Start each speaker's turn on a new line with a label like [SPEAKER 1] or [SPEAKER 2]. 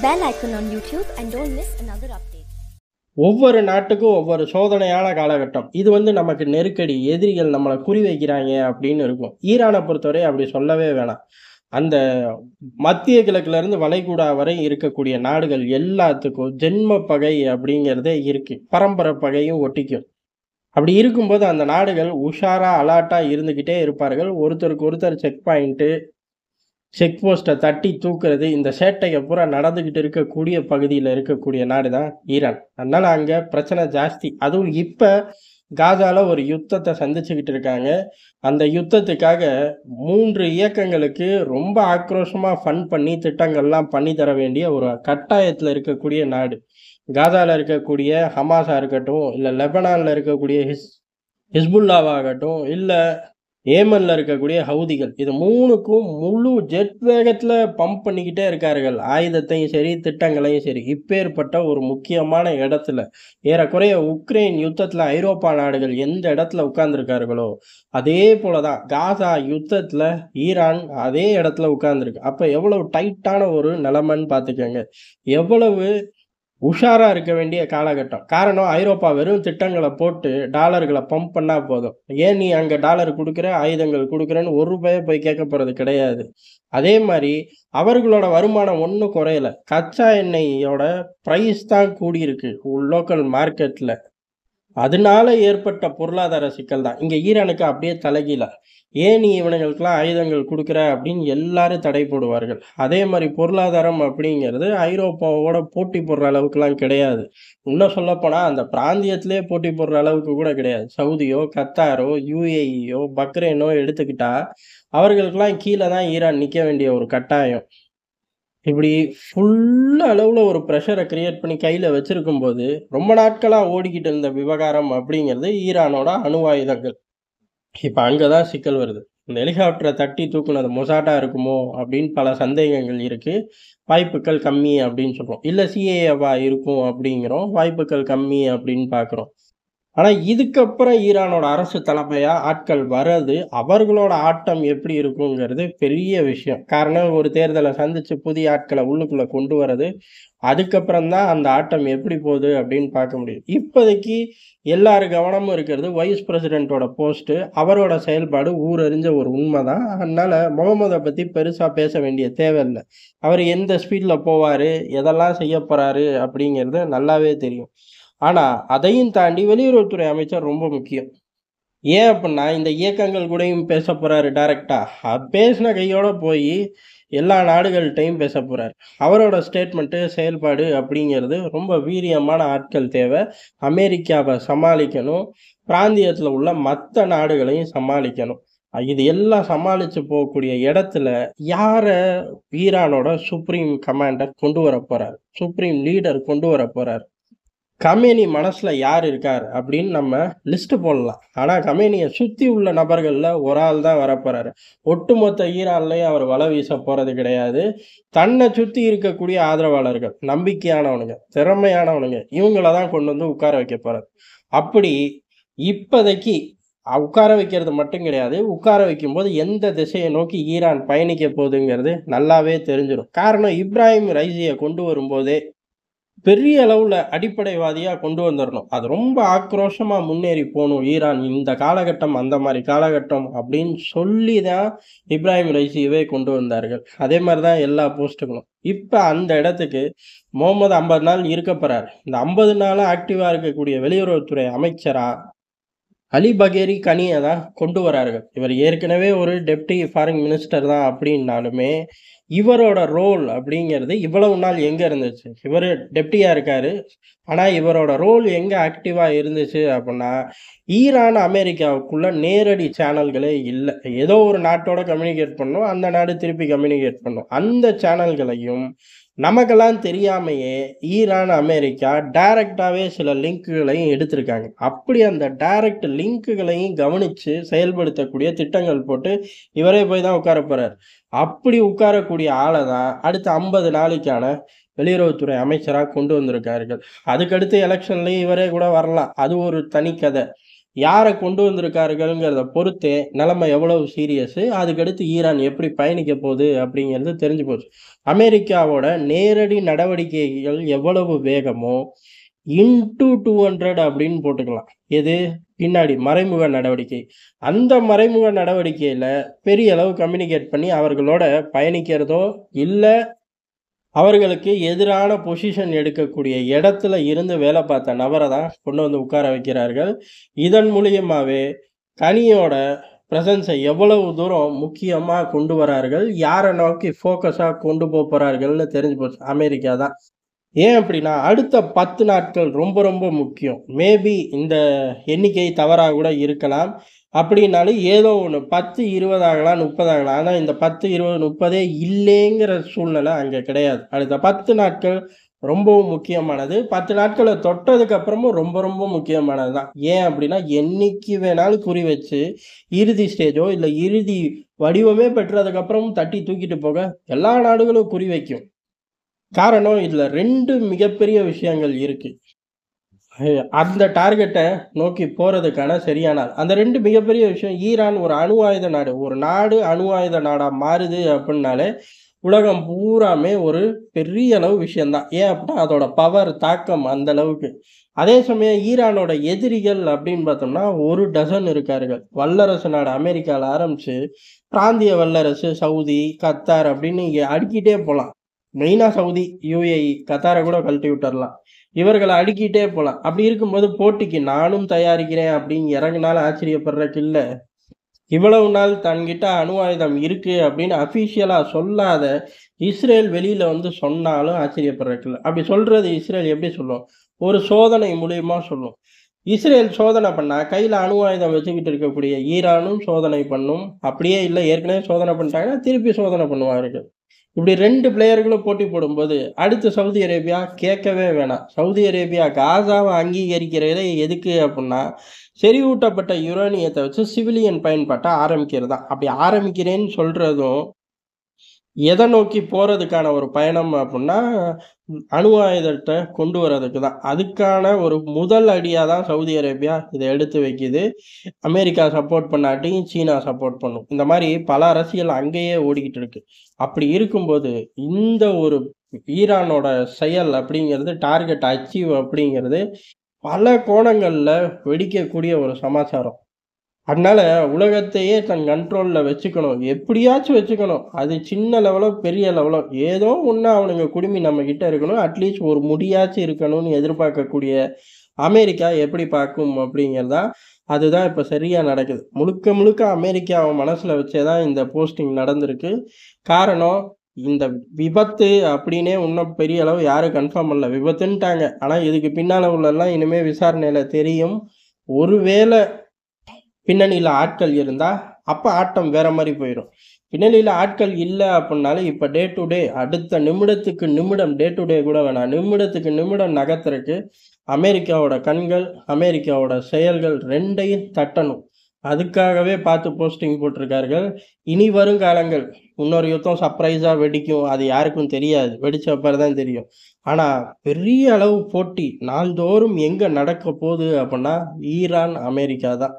[SPEAKER 1] another update. ஒவ்வொரு நாட்டுக்கும் ஒவ்வொரு சோதனையான காலகட்டம் இது வந்து நமக்கு நெருக்கடி எதிரிகள் நம்மளை குறி வைக்கிறாங்க அப்படின்னு இருக்கும் ஈரானை பொறுத்தவரை அப்படி சொல்லவே வேணாம் அந்த மத்திய கிழக்குலேருந்து வளைகுடா வரை இருக்கக்கூடிய நாடுகள் எல்லாத்துக்கும் ஜென்ம பகை அப்படிங்கிறதே இருக்குது பரம்பரை பகையும் ஒட்டிக்கும் அப்படி இருக்கும்போது அந்த நாடுகள் உஷாராக அலாட்டாக இருந்துக்கிட்டே இருப்பார்கள் ஒருத்தருக்கு ஒருத்தர் செக் பாயிண்ட்டு செக் போஸ்ட்டை தட்டி தூக்குறது இந்த சேட்டையை பூரா நடந்துக்கிட்டு இருக்கக்கூடிய பகுதியில் இருக்கக்கூடிய நாடு தான் ஈரான் அதனால் அங்கே பிரச்சனை ஜாஸ்தி அதுவும் இப்போ காசாவில் ஒரு யுத்தத்தை சந்திச்சுக்கிட்டு இருக்காங்க அந்த யுத்தத்துக்காக மூன்று இயக்கங்களுக்கு ரொம்ப ஆக்ரோஷமாக ஃபன் பண்ணி திட்டங்கள்லாம் பண்ணி தர வேண்டிய ஒரு கட்டாயத்தில் இருக்கக்கூடிய நாடு காசாவில் இருக்கக்கூடிய ஹமாஸாக இருக்கட்டும் இல்லை லெபனானில் இருக்கக்கூடிய ஹிஸ் ஹிஸ்புல்லாவாகட்டும் இல்லை ஏமனில் இருக்கக்கூடிய ஹவுதிகள் இது மூணுக்கும் முழு ஜெட் வேகத்தில் பம்ப் பண்ணிக்கிட்டே இருக்கார்கள் ஆயுதத்தையும் சரி திட்டங்களையும் சரி இப்பேற்பட்ட ஒரு முக்கியமான இடத்துல ஏறக்குறைய உக்ரைன் யுத்தத்தில் ஐரோப்பா நாடுகள் எந்த இடத்துல உட்கார்ந்துருக்கார்களோ அதே போல தான் காசா யுத்தத்தில் ஈரான் அதே இடத்துல உட்கார்ந்துருக்கு அப்போ எவ்வளவு டைட்டான ஒரு நிலமைன்னு பார்த்துக்கோங்க எவ்வளவு உஷாராக இருக்க வேண்டிய காலகட்டம் காரணம் ஐரோப்பா வெறும் திட்டங்களை போட்டு டாலர்களை பம்ப் பண்ணால் போதும் ஏன் நீ அங்கே டாலர் கொடுக்குற ஆயுதங்கள் கொடுக்குறேன்னு ஒரு ரூபாயை போய் கேட்க போகிறது கிடையாது அதே மாதிரி அவர்களோட வருமானம் ஒன்றும் குறையலை கச்சா எண்ணெயோட ப்ரைஸ் தான் கூடியிருக்கு லோக்கல் மார்க்கெட்டில் அதனால ஏற்பட்ட பொருளாதார சிக்கல் தான் இங்கே ஈரானுக்கு அப்படியே தலைகீழ ஏன் நீ இவனுங்களுக்கெல்லாம் ஆயுதங்கள் கொடுக்குற அப்படின்னு எல்லாரும் தடை போடுவார்கள் அதே மாதிரி பொருளாதாரம் அப்படிங்கிறது ஐரோப்பாவோட போட்டி போடுற அளவுக்குலாம் கிடையாது இன்னும் சொல்லப்போனால் அந்த பிராந்தியத்திலே போட்டி போடுற அளவுக்கு கூட கிடையாது சவுதியோ கத்தாரோ யூஏஇயோ பக்ரேனோ எடுத்துக்கிட்டா அவர்களுக்கெல்லாம் கீழே தான் ஈரான் நிற்க வேண்டிய ஒரு கட்டாயம் இப்படி ஃபுல் அளவில் ஒரு ப்ரெஷரை க்ரியேட் பண்ணி கையில் வச்சுருக்கும் போது ரொம்ப நாட்களாக ஓடிக்கிட்டு இருந்த விவகாரம் அப்படிங்கிறது ஈரானோட அணு ஆயுதங்கள் இப்போ அங்கே தான் சிக்கல் வருது இந்த ஹெலிகாப்டரை தட்டி தூக்குனது மொசாட்டாக இருக்குமோ அப்படின்னு பல சந்தேகங்கள் இருக்குது வாய்ப்புகள் கம்மி அப்படின்னு சொல்கிறோம் இல்லை சிஏஏவா இருக்கும் அப்படிங்கிறோம் வாய்ப்புகள் கம்மி அப்படின்னு பார்க்குறோம் ஆனால் இதுக்கப்புறம் ஈரானோட அரசு தலைமையாக ஆட்கள் வர்றது அவர்களோட ஆட்டம் எப்படி இருக்குங்கிறது பெரிய விஷயம் காரணம் ஒரு தேர்தலை சந்தித்து புதிய ஆட்களை உள்ளுக்குள்ளே கொண்டு வர்றது அதுக்கப்புறம் தான் அந்த ஆட்டம் எப்படி போகுது அப்படின்னு பார்க்க முடியும் இப்போதைக்கு எல்லார் கவனமும் இருக்கிறது வைஸ் பிரசிடென்ட்டோட போஸ்ட்டு அவரோட செயல்பாடு ஊரறிஞ்ச ஒரு உண்மை தான் அதனால் முகமதை பற்றி பெருசாக பேச வேண்டிய தேவையில்லை அவர் எந்த ஸ்பீடில் போவார் எதெல்லாம் செய்ய போகிறாரு அப்படிங்கிறது நல்லாவே தெரியும் ஆனால் அதையும் தாண்டி வெளியுறவுத்துறை அமைச்சர் ரொம்ப முக்கியம் ஏன் அப்படின்னா இந்த இயக்கங்கள் கூடயும் பேச போகிறாரு டைரெக்டாக பேசின கையோடு போய் எல்லா நாடுகள்கிட்டையும் பேச போகிறார் அவரோட ஸ்டேட்மெண்ட்டு செயல்பாடு அப்படிங்கிறது ரொம்ப வீரியமான ஆட்கள் தேவை அமெரிக்காவை சமாளிக்கணும் பிராந்தியத்தில் உள்ள மற்ற நாடுகளையும் சமாளிக்கணும் இது எல்லாம் சமாளித்து போகக்கூடிய இடத்துல யாரை ஈரானோட சுப்ரீம் கமாண்டர் கொண்டு வர போகிறார் சுப்ரீம் லீடர் கொண்டு வர போகிறார் கமேனி மனசில் யார் இருக்கார் அப்படின்னு நம்ம லிஸ்ட்டு போடலாம் ஆனால் கமேனியை சுற்றி உள்ள நபர்களில் ஒரு ஆள் தான் வரப்போகிறாரு ஒட்டுமொத்த ஈரான்லேயும் அவர் வலை வீச போகிறது கிடையாது தன்னை சுற்றி இருக்கக்கூடிய ஆதரவாளர்கள் நம்பிக்கையானவனுங்க திறமையானவனுங்க இவங்கள தான் கொண்டு வந்து உட்கார வைக்க போகிறார் அப்படி இப்போதைக்கு உட்கார வைக்கிறது மட்டும் கிடையாது உட்கார வைக்கும்போது எந்த திசையை நோக்கி ஈரான் பயணிக்க போகுதுங்கிறது நல்லாவே தெரிஞ்சிடும் காரணம் இப்ராஹிம் ரைசியை கொண்டு வரும்போதே பெரிய அளவில் அடிப்படைவாதியாக கொண்டு வந்துடணும் அது ரொம்ப ஆக்ரோஷமாக முன்னேறி போகணும் ஈரான் இந்த காலகட்டம் அந்த மாதிரி காலகட்டம் அப்படின்னு சொல்லி தான் இப்ராஹிம் ரைசியவே கொண்டு வந்தார்கள் அதே மாதிரி தான் எல்லா போஸ்ட்டுகளும் இப்போ அந்த இடத்துக்கு முகமது ஐம்பது நாள் இருக்கப்படுறார் இந்த ஐம்பது நாளாக ஆக்டிவாக இருக்கக்கூடிய வெளியுறவுத்துறை அமைச்சராக அலி பகேரி கனியை தான் கொண்டு வரார்கள் இவர் ஏற்கனவே ஒரு டெப்டி ஃபாரின் மினிஸ்டர் தான் அப்படின்னாலுமே இவரோட ரோல் அப்படிங்கிறது இவ்வளவு நாள் எங்கே இருந்துச்சு இவர் டெப்டியாக இருக்கார் ஆனால் இவரோட ரோல் எங்கே ஆக்டிவாக இருந்துச்சு அப்படின்னா ஈரான் அமெரிக்காவுக்குள்ள நேரடி சேனல்களே இல்லை ஏதோ ஒரு நாட்டோட கம்யூனிகேட் பண்ணும் அந்த நாடு திருப்பி கம்யூனிகேட் பண்ணும் அந்த சேனல்களையும் நமக்கெல்லாம் தெரியாமையே ஈரான் அமெரிக்கா டைரக்டாகவே சில லிங்க்குகளையும் எடுத்திருக்காங்க அப்படி அந்த டைரக்ட் லிங்க்குகளையும் கவனித்து செயல்படுத்தக்கூடிய திட்டங்கள் போட்டு இவரே போய் தான் உட்கார போகிறார் அப்படி உட்காரக்கூடிய ஆளை தான் அடுத்த ஐம்பது நாளைக்கான வெளியுறவுத்துறை அமைச்சராக கொண்டு வந்திருக்கார்கள் அதுக்கடுத்து எலெக்ஷன்லேயும் இவரே கூட வரலாம் அது ஒரு தனி கதை யாரை கொண்டு வந்திருக்காருங்கிறத பொறுத்தே நிலைமை எவ்வளவு சீரியஸு அதுக்கடுத்து ஈரான் எப்படி பயணிக்க போகுது அப்படிங்கிறது தெரிஞ்சு போச்சு அமெரிக்காவோட நேரடி நடவடிக்கைகள் எவ்வளவு வேகமோ இன்டூ டூ ஹண்ட்ரட் அப்படின்னு போட்டுக்கலாம் எது பின்னாடி மறைமுக நடவடிக்கை அந்த மறைமுக நடவடிக்கையில் பெரிய அளவு கம்யூனிகேட் பண்ணி அவர்களோட பயணிக்கிறதோ இல்லை அவர்களுக்கு எதிரான பொசிஷன் எடுக்கக்கூடிய இடத்துல இருந்து வேலை பார்த்த நபரை தான் கொண்டு வந்து உட்கார வைக்கிறார்கள் இதன் மூலியமாகவே கனியோட பிரசன்ஸை எவ்வளவு தூரம் முக்கியமாக கொண்டு வரார்கள் யாரை நோக்கி ஃபோக்கஸாக கொண்டு போகிறார்கள்னு தெரிஞ்சு போச்சு அமெரிக்கா தான் ஏன் அப்படின்னா அடுத்த பத்து நாட்கள் ரொம்ப ரொம்ப முக்கியம் மேபி இந்த எண்ணிக்கை தவறாக கூட இருக்கலாம் அப்படின்னாலும் ஏதோ ஒன்று பத்து இருபது ஆகலாம் முப்பது ஆகலாம் ஆனால் இந்த பத்து இருபது முப்பதே இல்லைங்கிற சூழ்நிலை அங்கே கிடையாது அடுத்த பத்து நாட்கள் ரொம்பவும் முக்கியமானது பத்து நாட்களை தொட்டதுக்கு அப்புறமும் ரொம்ப ரொம்ப முக்கியமானது தான் ஏன் அப்படின்னா என்னைக்கு வேணாலும் குறி வச்சு இறுதி ஸ்டேஜோ இல்லை இறுதி வடிவமே பெற்றதுக்கப்புறமும் தட்டி தூக்கிட்டு போக எல்லா நாடுகளும் குறி வைக்கும் காரணம் இதில் ரெண்டு மிகப்பெரிய விஷயங்கள் இருக்குது அந்த டார்கெட்டை நோக்கி போகிறதுக்கான சரியான அந்த ரெண்டு மிகப்பெரிய விஷயம் ஈரான் ஒரு அணு ஆயுத நாடு ஒரு நாடு அணு ஆயுத நாடாக மாறுது அப்படின்னாலே உலகம் பூராமே ஒரு பெரிய அளவு விஷயந்தான் ஏன் அப்படின்னா அதோட பவர் தாக்கம் அந்த அளவுக்கு அதே சமயம் ஈரானோட எதிரிகள் அப்படின்னு பார்த்தோம்னா ஒரு டசன் இருக்கார்கள் வல்லரசு நாடு அமெரிக்காவில் ஆரம்பித்து பிராந்திய வல்லரசு சவுதி கத்தார் அப்படின்னு இங்கே அடுக்கிட்டே போகலாம் மெயினாக சவுதி யூஏஇ கத்தாரை கூட கழட்டி விட்டுறலாம் இவர்களை அடுக்கிட்டே போகலாம் அப்படி இருக்கும்போது போட்டிக்கு நானும் தயாரிக்கிறேன் அப்படின்னு இறங்கினாலும் ஆச்சரியப்படுறதுக்கு இல்லை இவ்வளவு நாள் தன்கிட்ட அணு ஆயுதம் இருக்கு அப்படின்னு அஃபிஷியலாக சொல்லாத இஸ்ரேல் வெளியில் வந்து சொன்னாலும் ஆச்சரியப்படுறதுக்கு இல்லை அப்படி சொல்கிறது இஸ்ரேல் எப்படி சொல்லும் ஒரு சோதனை மூலியமாக சொல்லும் இஸ்ரேல் சோதனை பண்ணால் கையில் அணு ஆயுதம் வச்சுக்கிட்டு இருக்கக்கூடிய ஈரானும் சோதனை பண்ணும் அப்படியே இல்லை ஏற்கனவே சோதனை பண்ணிட்டாங்கன்னா திருப்பி சோதனை பண்ணுவார்கள் இப்படி ரெண்டு பிளேயர்களும் போட்டி போடும்போது அடுத்து சவுதி அரேபியா கேட்கவே வேணாம் சவுதி அரேபியா காசாவை அங்கீகரிக்கிறதே எதுக்கு அப்படின்னா செறிவூட்டப்பட்ட யுரேனியத்தை வச்சு சிவிலியன் பயன்பாட்டை ஆரம்பிக்கிறது தான் அப்படி ஆரம்பிக்கிறேன்னு சொல்கிறதும் எதை நோக்கி போகிறதுக்கான ஒரு பயணம் அப்படின்னா அணு ஆயுதத்தை கொண்டு வர்றதுக்கு தான் அதுக்கான ஒரு முதல் அடியாக தான் சவுதி அரேபியா இதை எடுத்து வைக்கிது அமெரிக்கா சப்போர்ட் பண்ணாட்டியும் சீனா சப்போர்ட் பண்ணும் இந்த மாதிரி பல அரசியல் அங்கேயே ஓடிக்கிட்டு இருக்கு அப்படி இருக்கும்போது இந்த ஒரு ஈரானோட செயல் அப்படிங்கிறது டார்கெட் அச்சீவ் அப்படிங்கிறது பல கோணங்களில் வெடிக்கக்கூடிய ஒரு சமாச்சாரம் அதனால் உலகத்தையே தன் கண்ட்ரோலில் வச்சுக்கணும் எப்படியாச்சும் வச்சுக்கணும் அது சின்ன லெவலோ பெரிய லெவலோ ஏதோ ஒன்று அவனுங்க குடுமி நம்மக்கிட்ட இருக்கணும் அட்லீஸ்ட் ஒரு முடியாச்சும் இருக்கணும்னு எதிர்பார்க்கக்கூடிய அமெரிக்கா எப்படி பார்க்கும் அப்படிங்கிறதா அதுதான் இப்போ சரியாக நடக்குது முழுக்க முழுக்க அமெரிக்காவை மனசில் வச்சே தான் இந்த போஸ்டிங் நடந்திருக்கு காரணம் இந்த விபத்து அப்படின்னே இன்னும் பெரிய அளவு யாரும் கன்ஃபார்ம் பண்ணல விபத்துன்ட்டாங்க ஆனால் இதுக்கு பின்னால் உள்ளெல்லாம் இனிமேல் விசாரணையில் தெரியும் ஒருவேளை பின்னணியில் ஆட்கள் இருந்தால் அப்போ ஆட்டம் வேற மாதிரி போயிடும் பின்னணியில் ஆட்கள் இல்லை அப்படின்னாலும் இப்போ டே டு டே அடுத்த நிமிடத்துக்கு நிமிடம் டே டு டே கூட வேணாம் நிமிடத்துக்கு நிமிடம் நகர்த்துறக்கு அமெரிக்காவோட கண்கள் அமெரிக்காவோட செயல்கள் ரெண்டையும் தட்டணும் அதுக்காகவே பார்த்து போஸ்டிங் போட்டிருக்கார்கள் இனி வரும் காலங்கள் இன்னொரு யுத்தம் சர்ப்ரைஸாக வெடிக்கும் அது யாருக்கும் தெரியாது வெடிச்ச அப்புறம் தான் தெரியும் ஆனால் பெரிய அளவு போட்டி நாள்தோறும் எங்கே நடக்க போகுது அப்படின்னா ஈரான் அமெரிக்கா தான்